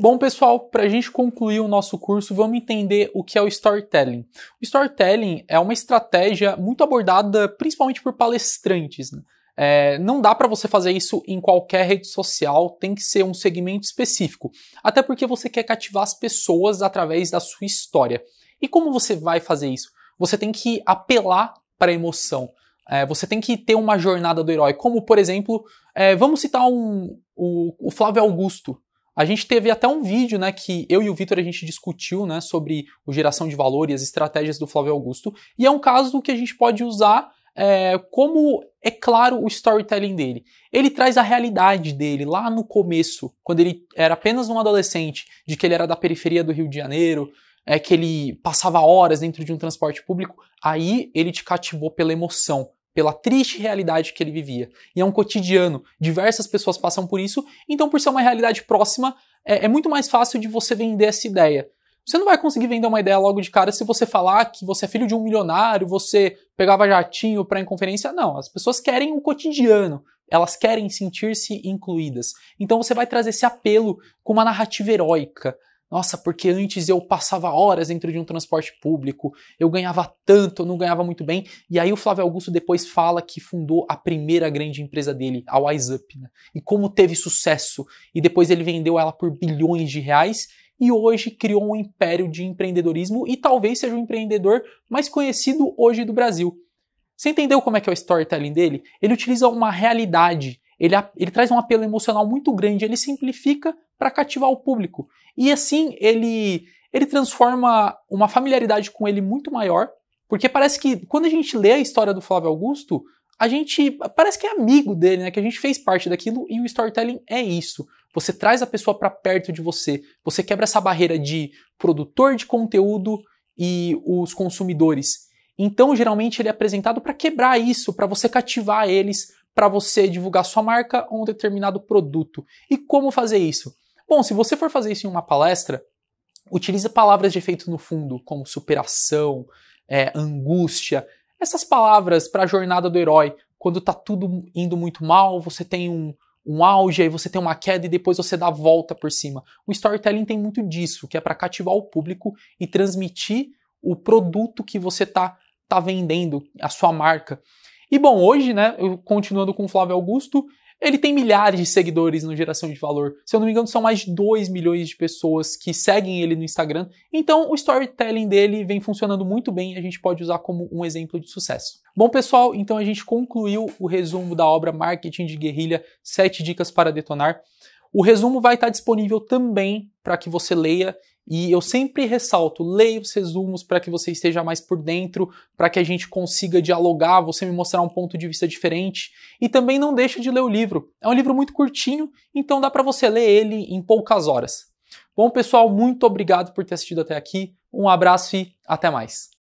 Bom, pessoal, para a gente concluir o nosso curso, vamos entender o que é o storytelling. O storytelling é uma estratégia muito abordada principalmente por palestrantes. Né? É, não dá para você fazer isso em qualquer rede social, tem que ser um segmento específico. Até porque você quer cativar as pessoas através da sua história. E como você vai fazer isso? Você tem que apelar para a emoção. É, você tem que ter uma jornada do herói. Como, por exemplo, é, vamos citar um, o, o Flávio Augusto, a gente teve até um vídeo, né, que eu e o Vitor a gente discutiu, né, sobre o geração de valor e as estratégias do Flávio Augusto, e é um caso que a gente pode usar é, como é claro o storytelling dele. Ele traz a realidade dele lá no começo, quando ele era apenas um adolescente, de que ele era da periferia do Rio de Janeiro, é que ele passava horas dentro de um transporte público, aí ele te cativou pela emoção pela triste realidade que ele vivia. E é um cotidiano, diversas pessoas passam por isso, então, por ser uma realidade próxima, é, é, muito mais fácil de você vender essa ideia. Você não vai conseguir vender uma ideia logo de cara se você falar que você é filho de um milionário, você pegava jatinho para conferência. Não, as pessoas querem o um cotidiano, elas querem sentir-se incluídas. Então você vai trazer esse apelo com uma narrativa heróica, nossa, porque antes eu passava horas dentro de um transporte público, eu ganhava tanto, eu não ganhava muito bem. E aí o Flávio Augusto depois fala que fundou a primeira grande empresa dele, a WiseUp, né? E como teve sucesso. E depois ele vendeu ela por bilhões de reais e hoje criou um império de empreendedorismo e talvez seja o empreendedor mais conhecido hoje do Brasil. Você entendeu como é que é o storytelling dele? Ele utiliza uma realidade ele, ele traz um apelo emocional muito grande, ele simplifica para cativar o público. E assim, ele, ele transforma uma familiaridade com ele muito maior, porque parece que quando a gente lê a história do Flávio Augusto, a gente parece que é amigo dele, né? Que a gente fez parte daquilo e o storytelling é isso. Você traz a pessoa para perto de você. Você quebra essa barreira de produtor de conteúdo e os consumidores. Então, geralmente ele é apresentado para quebrar isso, para você cativar eles, para você divulgar sua marca ou um determinado produto. E como fazer isso? Bom, se você for fazer isso em uma palestra, utilize palavras de efeito no fundo, como superação, é, angústia, essas palavras para a jornada do herói. Quando está tudo indo muito mal, você tem um, um auge, aí você tem uma queda e depois você dá a volta por cima. O storytelling tem muito disso, que é para cativar o público e transmitir o produto que você está tá vendendo, a sua marca. E bom, hoje, né, continuando com o Flávio Augusto, ele tem milhares de seguidores no Geração de Valor. Se eu não me engano, são mais de 2 milhões de pessoas que seguem ele no Instagram. Então, o storytelling dele vem funcionando muito bem e a gente pode usar como um exemplo de sucesso. Bom, pessoal, então a gente concluiu o resumo da obra Marketing de Guerrilha: 7 Dicas para Detonar. O resumo vai estar disponível também para que você leia e eu sempre ressalto, leia os resumos para que você esteja mais por dentro, para que a gente consiga dialogar, você me mostrar um ponto de vista diferente. E também não deixe de ler o livro. É um livro muito curtinho, então dá para você ler ele em poucas horas. Bom, pessoal, muito obrigado por ter assistido até aqui. Um abraço e até mais.